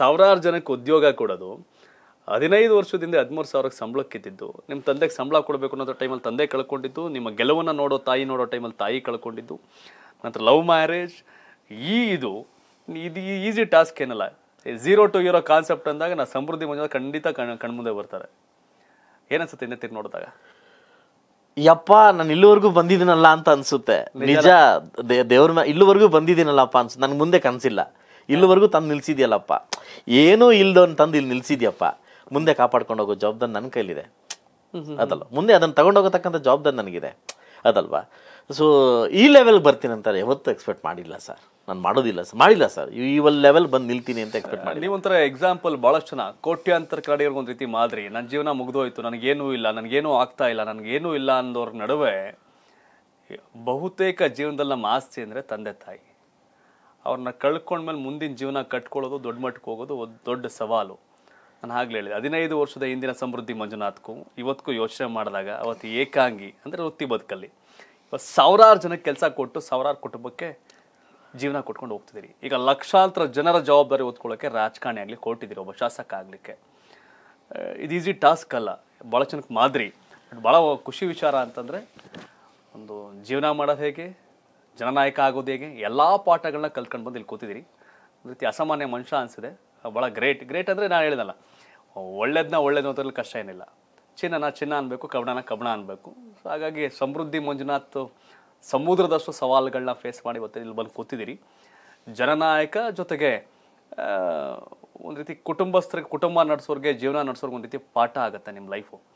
ಸಾವಿರಾರು ಜನಕ್ಕೆ ಉದ್ಯೋಗ ಕೊಡೋದು ಹದಿನೈದು ವರ್ಷದಿಂದ ಹದಿಮೂರು ಸಾವಿರಕ್ಕೆ ಕಿತ್ತಿದ್ದು ನಿಮ್ಮ ತಂದೆಗೆ ಸಂಬಳ ಕೊಡಬೇಕು ಅನ್ನೋ ಟೈಮಲ್ಲಿ ತಂದೆ ಕಳ್ಕೊಂಡಿದ್ದು ನಿಮ್ಮ ಗೆಲುವನ್ನು ನೋಡೋ ತಾಯಿ ನೋಡೋ ಟೈಮಲ್ಲಿ ತಾಯಿ ಕಳ್ಕೊಂಡಿದ್ದು ನಂತರ ಲವ್ ಮ್ಯಾರೇಜ್ ಈ ಇದು ಇದು ಈಸಿ ಟಾಸ್ಕ್ ಏನಲ್ಲ ಝೀರೋ ಟು ಇರೋ ಕಾನ್ಸೆಪ್ಟ್ ಅಂದಾಗ ನಾ ಸಮೃದ್ಧಿ ಮಂಜು ಖಂಡಿತ ಕಣ್ ಕಣ್ಮುಂದೆ ಬರ್ತಾರೆ ಏನನ್ಸುತ್ತೆ ಇನ್ನೆ ತಿರ್ಗಿ ನೋಡಿದಾಗ ಯಪ್ಪ ನಾನು ಇಲ್ಲಿವರೆಗೂ ಬಂದಿದ್ದೀನಲ್ಲ ಅಂತ ಅನ್ಸುತ್ತೆ ನಿಜ ದೇವ್ರ ಇಲ್ಲಿವರೆಗೂ ಬಂದಿದ್ದೀನಲ್ಲಪ್ಪ ಅನ್ಸುತ್ತೆ ನನ್ಗೆ ಮುಂದೆ ಕನಸಿಲ್ಲ ಇಲ್ಲಿವರೆಗೂ ತಂದು ನಿಲ್ಸಿದ್ಯಲ್ಲಪ್ಪ ಏನೂ ಇಲ್ದವನ್ ತಂದು ಇಲ್ಲಿ ನಿಲ್ಸಿದ್ಯಪ್ಪ ಮುಂದೆ ಕಾಪಾಡ್ಕೊಂಡು ಹೋಗೋ ಜವಾಬ್ದಾರಿ ನನ್ನ ಕೈಲಿದೆ ಅದಲ್ಲ ಮುಂದೆ ಅದನ್ನು ತಗೊಂಡೋಗತಕ್ಕಂಥ ಜವಾಬ್ದಾರಿ ನನಗಿದೆ ಅದಲ್ವಾ ಸೊ ಈ ಲೆವೆಲ್ ಬರ್ತೀನಿ ಅಂತಾರೆ ಯಾವತ್ತೂ ಎಕ್ಸ್ಪೆಕ್ಟ್ ಮಾಡಿಲ್ಲ ಸರ್ ನಾನು ಮಾಡೋದಿಲ್ಲ ಸರ್ ಮಾಡಿಲ್ಲ ಸರ್ ಈ ಒಂದು ಲೆವೆಲ್ ಬಂದು ನಿಲ್ತೀನಿ ಅಂತ ಎಕ್ಸ್ಪೆಕ್ಟ್ ಮಾಡಿ ನೀವು ಒಂಥರ ಎಕ್ಸಾಂಪಲ್ ಭಾಳಷ್ಟು ಜನ ಕೋಟ್ಯಾಂತರ ಕಡೆಯವ್ರಿಗೆ ಒಂದು ರೀತಿ ಮಾದರಿ ನನ್ನ ಜೀವನ ಮುಗಿದೋಯ್ತು ನನಗೇನೂ ಇಲ್ಲ ನನಗೇನೂ ಆಗ್ತಾ ಇಲ್ಲ ನನಗೇನೂ ಇಲ್ಲ ಅನ್ನೋರ ನಡುವೆ ಬಹುತೇಕ ಜೀವನದಲ್ಲಿ ನಮ್ಮ ಆಸ್ತಿ ಅಂದರೆ ತಂದೆ ತಾಯಿ ಅವ್ರನ್ನ ಕಳ್ಕೊಂಡ್ಮೇಲೆ ಮುಂದಿನ ಜೀವನ ಕಟ್ಕೊಳ್ಳೋದು ದೊಡ್ಡ ಮಟ್ಟಕ್ಕೆ ಹೋಗೋದು ಒಂದು ದೊಡ್ಡ ಸವಾಲು ನಾನು ಆಗಲೇ ಹೇಳಿದೆ ಹದಿನೈದು ವರ್ಷದ ಹಿಂದಿನ ಸಮೃದ್ಧಿ ಮಂಜುನಾಥ್ಗೂ ಇವತ್ತಿಗೂ ಯೋಚನೆ ಮಾಡಿದಾಗ ಅವತ್ತು ಏಕಾಂಗಿ ಅಂದರೆ ವೃತ್ತಿ ಬದುಕಲ್ಲಿ ಇವತ್ತು ಸಾವಿರಾರು ಜನಕ್ಕೆ ಕೆಲಸ ಕೊಟ್ಟು ಸಾವಿರಾರು ಕುಟುಂಬಕ್ಕೆ ಜೀವನ ಕೊಟ್ಕೊಂಡು ಹೋಗ್ತಿದ್ದೀರಿ ಈಗ ಲಕ್ಷಾಂತರ ಜನರ ಜವಾಬ್ದಾರಿ ಓದ್ಕೊಳ್ಳೋಕ್ಕೆ ರಾಜಕಾರಣಿ ಆಗಲಿ ಕೊಟ್ಟಿದ್ದೀರಿ ಒಬ್ಬ ಶಾಸಕ ಆಗಲಿಕ್ಕೆ ಇದು ಈಸಿ ಟಾಸ್ಕ್ ಅಲ್ಲ ಭಾಳ ಜನಕ್ಕೆ ಮಾದರಿ ಬಟ್ ಭಾಳ ಖುಷಿ ವಿಚಾರ ಅಂತಂದರೆ ಒಂದು ಜೀವನ ಮಾಡೋದು ಹೇಗೆ ಜನನಾಯಕ ಆಗೋದು ಹೇಗೆ ಎಲ್ಲ ಪಾಠಗಳನ್ನ ಕಲ್ತ್ಕೊಂಡು ಬಂದು ಇಲ್ಲಿ ಕೂತಿದ್ದೀರಿ ರೀತಿ ಅಸಾಮಾನ್ಯ ಮನುಷ್ಯ ಅನಿಸಿದೆ ಭಾಳ ಗ್ರೇಟ್ ಗ್ರೇಟ್ ಅಂದರೆ ನಾನು ಹೇಳಿದಲ್ಲ ಒಳ್ಳೇದನ್ನ ಒಳ್ಳೇದು ಕಷ್ಟ ಏನಿಲ್ಲ ಚಿನ್ನನ ಚಿನ್ನ ಅನ್ನಬೇಕು ಕಬಣನ ಕಬಣ ಅನ್ನಬೇಕು ಸೊ ಹಾಗಾಗಿ ಸಮೃದ್ಧಿ ಮಂಜುನಾಥ್ ಸಮುದ್ರದಷ್ಟು ಸವಾಲುಗಳನ್ನ ಫೇಸ್ ಮಾಡಿ ಇವತ್ತು ಇಲ್ಲಿ ಬಂದು ಕೂತಿದ್ದೀರಿ ಜನನಾಯಕ ಜೊತೆಗೆ ಒಂದು ರೀತಿ ಕುಟುಂಬಸ್ಥರಿಗೆ ಕುಟುಂಬ ನಡೆಸೋರಿಗೆ ಜೀವನ ನಡೆಸೋರಿಗೆ ಒಂದು ರೀತಿ ಪಾಠ ಆಗುತ್ತೆ ನಿಮ್ಮ ಲೈಫು